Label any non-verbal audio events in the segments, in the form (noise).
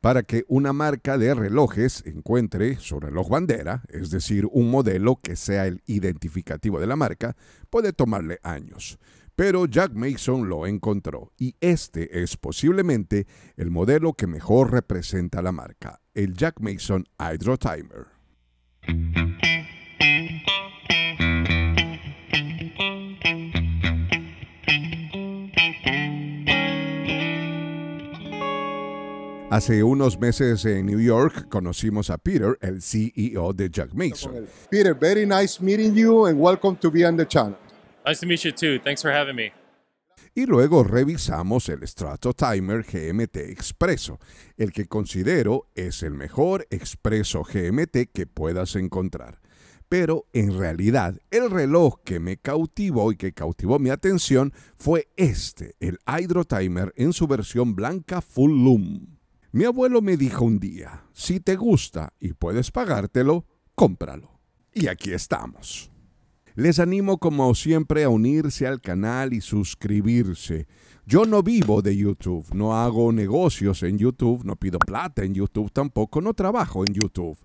para que una marca de relojes encuentre su reloj bandera, es decir, un modelo que sea el identificativo de la marca, puede tomarle años. Pero Jack Mason lo encontró y este es posiblemente el modelo que mejor representa la marca, el Jack Mason Hydro Timer. Hace unos meses en New York conocimos a Peter, el CEO de Jack Mason. Peter, very nice meeting you and welcome to be on the channel. Nice to meet you too. Thanks for having me. Y luego revisamos el Strato Timer GMT Expreso, el que considero es el mejor expreso GMT que puedas encontrar. Pero en realidad, el reloj que me cautivó y que cautivó mi atención fue este, el Hydro Timer en su versión blanca Full Loom. Mi abuelo me dijo un día, si te gusta y puedes pagártelo, cómpralo. Y aquí estamos. Les animo como siempre a unirse al canal y suscribirse. Yo no vivo de YouTube, no hago negocios en YouTube, no pido plata en YouTube tampoco, no trabajo en YouTube.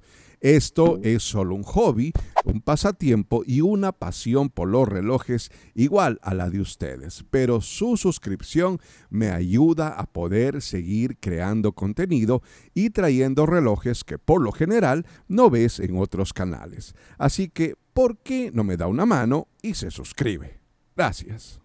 Esto es solo un hobby, un pasatiempo y una pasión por los relojes igual a la de ustedes, pero su suscripción me ayuda a poder seguir creando contenido y trayendo relojes que por lo general no ves en otros canales. Así que, ¿por qué no me da una mano y se suscribe? Gracias.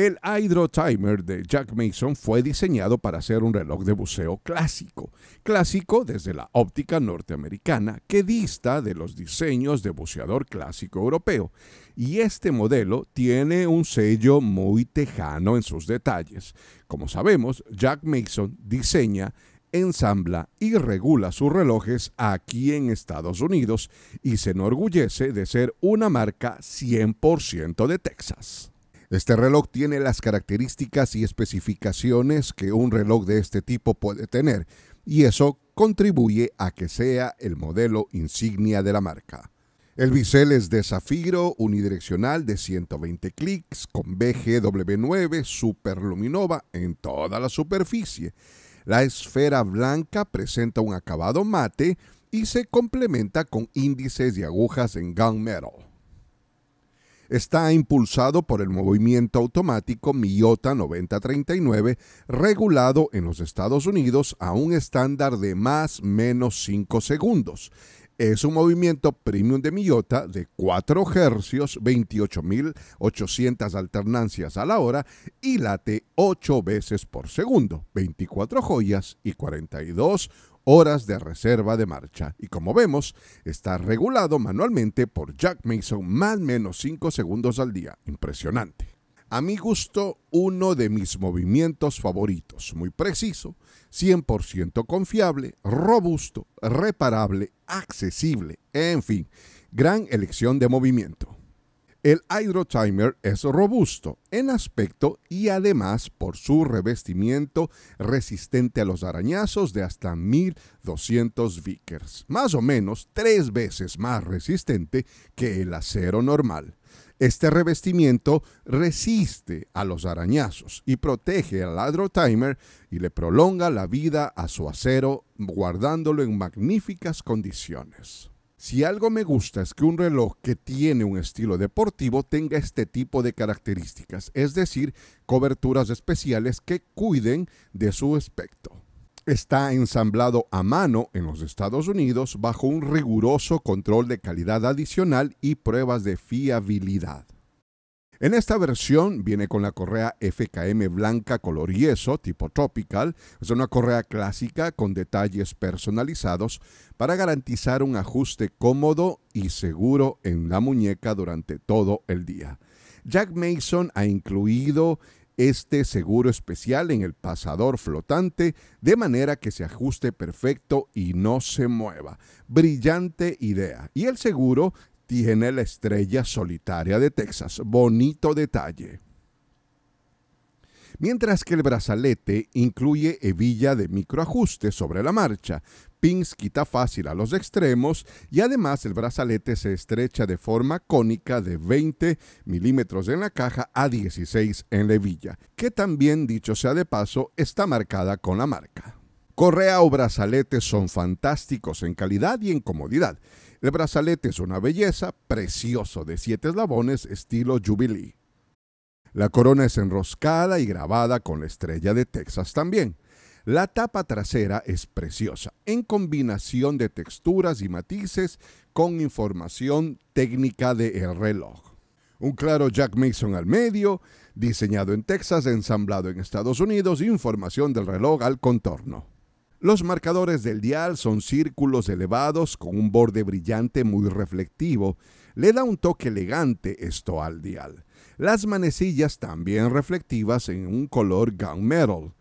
El Hydro Timer de Jack Mason fue diseñado para ser un reloj de buceo clásico, clásico desde la óptica norteamericana que dista de los diseños de buceador clásico europeo, y este modelo tiene un sello muy tejano en sus detalles. Como sabemos, Jack Mason diseña ensambla y regula sus relojes aquí en Estados Unidos y se enorgullece de ser una marca 100% de Texas. Este reloj tiene las características y especificaciones que un reloj de este tipo puede tener y eso contribuye a que sea el modelo insignia de la marca. El bisel es de zafiro unidireccional de 120 clics con BGW9 superluminova en toda la superficie. La esfera blanca presenta un acabado mate y se complementa con índices y agujas en gunmetal está impulsado por el movimiento automático MIOTA 9039, regulado en los Estados Unidos a un estándar de más menos 5 segundos. Es un movimiento premium de MIOTA de 4 Hz, 28.800 alternancias a la hora y late 8 veces por segundo, 24 joyas y 42 horas de reserva de marcha y como vemos está regulado manualmente por Jack Mason más o menos 5 segundos al día. Impresionante. A mi gusto, uno de mis movimientos favoritos, muy preciso, 100% confiable, robusto, reparable, accesible, en fin, gran elección de movimiento. El Hydrotimer es robusto en aspecto y además por su revestimiento resistente a los arañazos de hasta 1200 Vickers, más o menos tres veces más resistente que el acero normal. Este revestimiento resiste a los arañazos y protege al Hydrotimer y le prolonga la vida a su acero guardándolo en magníficas condiciones. Si algo me gusta es que un reloj que tiene un estilo deportivo tenga este tipo de características, es decir, coberturas especiales que cuiden de su aspecto. Está ensamblado a mano en los Estados Unidos bajo un riguroso control de calidad adicional y pruebas de fiabilidad. En esta versión viene con la correa FKM blanca color yeso tipo tropical. Es una correa clásica con detalles personalizados para garantizar un ajuste cómodo y seguro en la muñeca durante todo el día. Jack Mason ha incluido este seguro especial en el pasador flotante de manera que se ajuste perfecto y no se mueva. Brillante idea. Y el seguro tiene la estrella solitaria de Texas. Bonito detalle. Mientras que el brazalete incluye hebilla de microajuste sobre la marcha, pins quita fácil a los extremos y además el brazalete se estrecha de forma cónica de 20 milímetros en la caja a 16 en la hebilla, que también dicho sea de paso está marcada con la marca. Correa o brazalete son fantásticos en calidad y en comodidad. El brazalete es una belleza, precioso, de siete eslabones, estilo Jubilee. La corona es enroscada y grabada con la estrella de Texas también. La tapa trasera es preciosa, en combinación de texturas y matices con información técnica del reloj. Un claro Jack Mason al medio, diseñado en Texas, ensamblado en Estados Unidos, información del reloj al contorno. Los marcadores del dial son círculos elevados con un borde brillante muy reflectivo. Le da un toque elegante esto al dial. Las manecillas también reflectivas en un color gunmetal.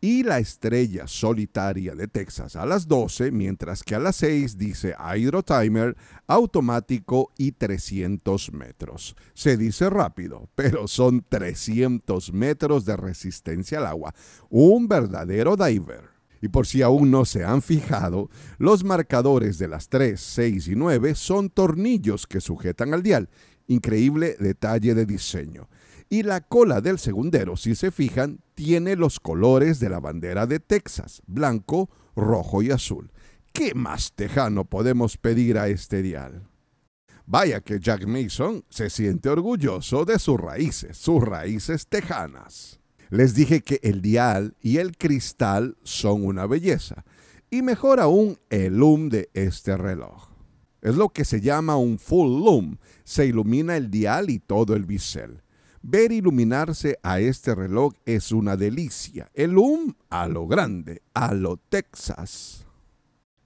Y la estrella solitaria de Texas a las 12, mientras que a las 6 dice Hydro Timer automático y 300 metros. Se dice rápido, pero son 300 metros de resistencia al agua. Un verdadero diver. Y por si aún no se han fijado, los marcadores de las 3, 6 y 9 son tornillos que sujetan al dial. Increíble detalle de diseño. Y la cola del segundero, si se fijan, tiene los colores de la bandera de Texas, blanco, rojo y azul. ¿Qué más tejano podemos pedir a este dial? Vaya que Jack Mason se siente orgulloso de sus raíces, sus raíces tejanas. Les dije que el dial y el cristal son una belleza, y mejor aún el loom de este reloj. Es lo que se llama un full loom, se ilumina el dial y todo el bisel. Ver iluminarse a este reloj es una delicia. El loom a lo grande, a lo Texas.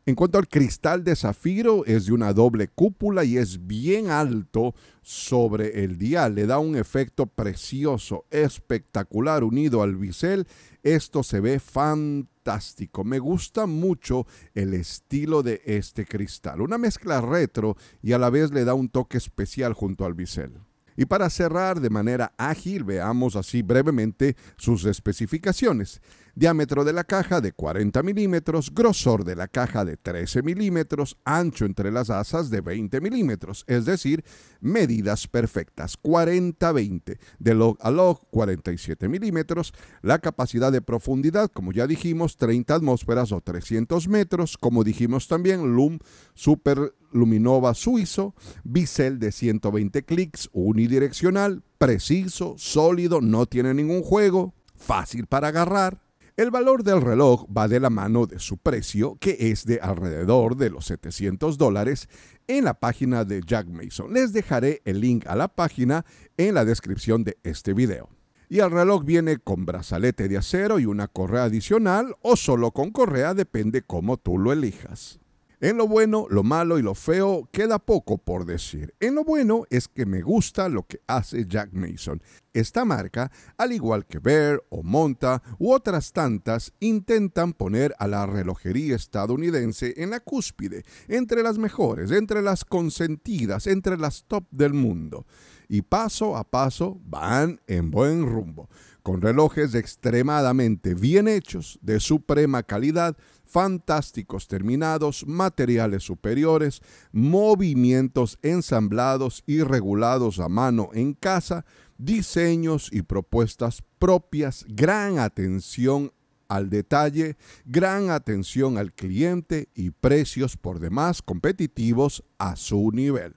En cuanto al cristal de zafiro, es de una doble cúpula y es bien alto sobre el dial. Le da un efecto precioso, espectacular, unido al bisel. Esto se ve fantástico. Me gusta mucho el estilo de este cristal. Una mezcla retro y a la vez le da un toque especial junto al bisel. Y para cerrar de manera ágil, veamos así brevemente sus especificaciones diámetro de la caja de 40 milímetros, grosor de la caja de 13 milímetros, ancho entre las asas de 20 milímetros, es decir, medidas perfectas, 40-20, de log a log 47 milímetros, la capacidad de profundidad, como ya dijimos, 30 atmósferas o 300 metros, como dijimos también, LUM Super Luminova suizo, bisel de 120 clics, unidireccional, preciso, sólido, no tiene ningún juego, fácil para agarrar, el valor del reloj va de la mano de su precio, que es de alrededor de los 700 dólares, en la página de Jack Mason. Les dejaré el link a la página en la descripción de este video. Y el reloj viene con brazalete de acero y una correa adicional o solo con correa, depende cómo tú lo elijas. En lo bueno, lo malo y lo feo queda poco por decir. En lo bueno es que me gusta lo que hace Jack Mason. Esta marca, al igual que Bear o Monta u otras tantas, intentan poner a la relojería estadounidense en la cúspide, entre las mejores, entre las consentidas, entre las top del mundo. Y paso a paso van en buen rumbo, con relojes extremadamente bien hechos, de suprema calidad, fantásticos terminados, materiales superiores, movimientos ensamblados y regulados a mano en casa, diseños y propuestas propias, gran atención al detalle, gran atención al cliente y precios por demás competitivos a su nivel.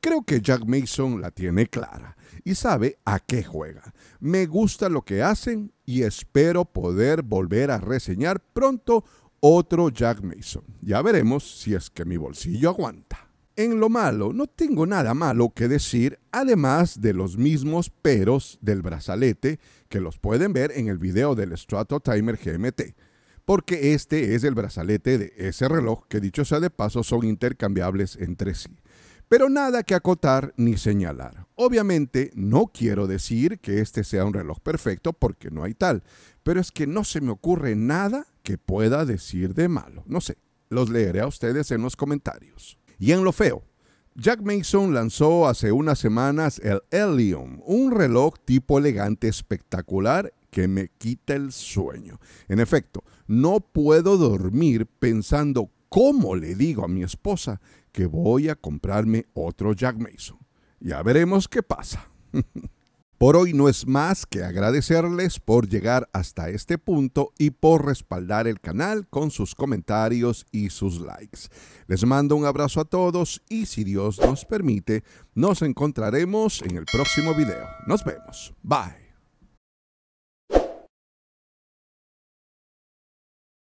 Creo que Jack Mason la tiene clara y sabe a qué juega. Me gusta lo que hacen y espero poder volver a reseñar pronto otro Jack Mason. Ya veremos si es que mi bolsillo aguanta. En lo malo, no tengo nada malo que decir, además de los mismos peros del brazalete que los pueden ver en el video del Strato Timer GMT, porque este es el brazalete de ese reloj que dicho sea de paso son intercambiables entre sí. Pero nada que acotar ni señalar. Obviamente no quiero decir que este sea un reloj perfecto porque no hay tal, pero es que no se me ocurre nada que pueda decir de malo. No sé, los leeré a ustedes en los comentarios. Y en lo feo, Jack Mason lanzó hace unas semanas el Helium, un reloj tipo elegante espectacular que me quita el sueño. En efecto, no puedo dormir pensando cómo le digo a mi esposa que voy a comprarme otro Jack Mason. Ya veremos qué pasa. (laughs) Por hoy no es más que agradecerles por llegar hasta este punto y por respaldar el canal con sus comentarios y sus likes. Les mando un abrazo a todos y si Dios nos permite, nos encontraremos en el próximo video. Nos vemos. Bye.